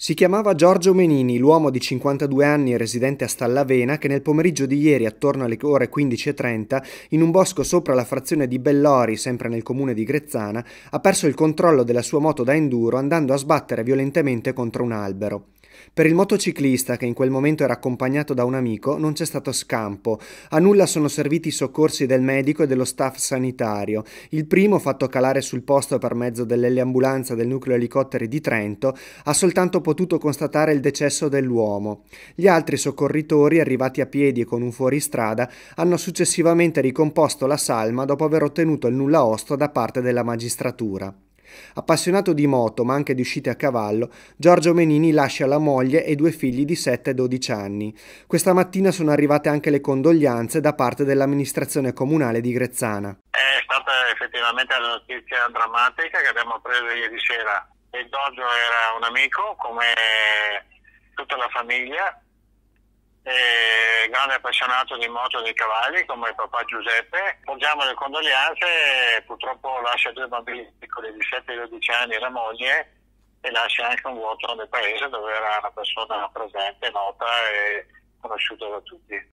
Si chiamava Giorgio Menini, l'uomo di 52 anni residente a Stallavena, che nel pomeriggio di ieri, attorno alle ore 15.30, in un bosco sopra la frazione di Bellori, sempre nel comune di Grezzana, ha perso il controllo della sua moto da enduro andando a sbattere violentemente contro un albero. Per il motociclista, che in quel momento era accompagnato da un amico, non c'è stato scampo. A nulla sono serviti i soccorsi del medico e dello staff sanitario. Il primo, fatto calare sul posto per mezzo dell'eliambulanza del nucleo elicotteri di Trento, ha soltanto potuto constatare il decesso dell'uomo. Gli altri soccorritori, arrivati a piedi e con un fuoristrada, hanno successivamente ricomposto la salma dopo aver ottenuto il nulla osto da parte della magistratura. Appassionato di moto, ma anche di uscite a cavallo, Giorgio Menini lascia la moglie e due figli di 7 e 12 anni. Questa mattina sono arrivate anche le condoglianze da parte dell'amministrazione comunale di Grezzana. È stata effettivamente la notizia drammatica che abbiamo preso ieri sera. E Giorgio era un amico, come tutta la famiglia, E grande appassionato di moto e di cavalli come papà Giuseppe. Porgiamo le condoglianze, purtroppo lascia due bambini piccoli di 7 e 12 anni e la moglie e lascia anche un vuoto nel paese dove era una persona presente, nota e conosciuta da tutti.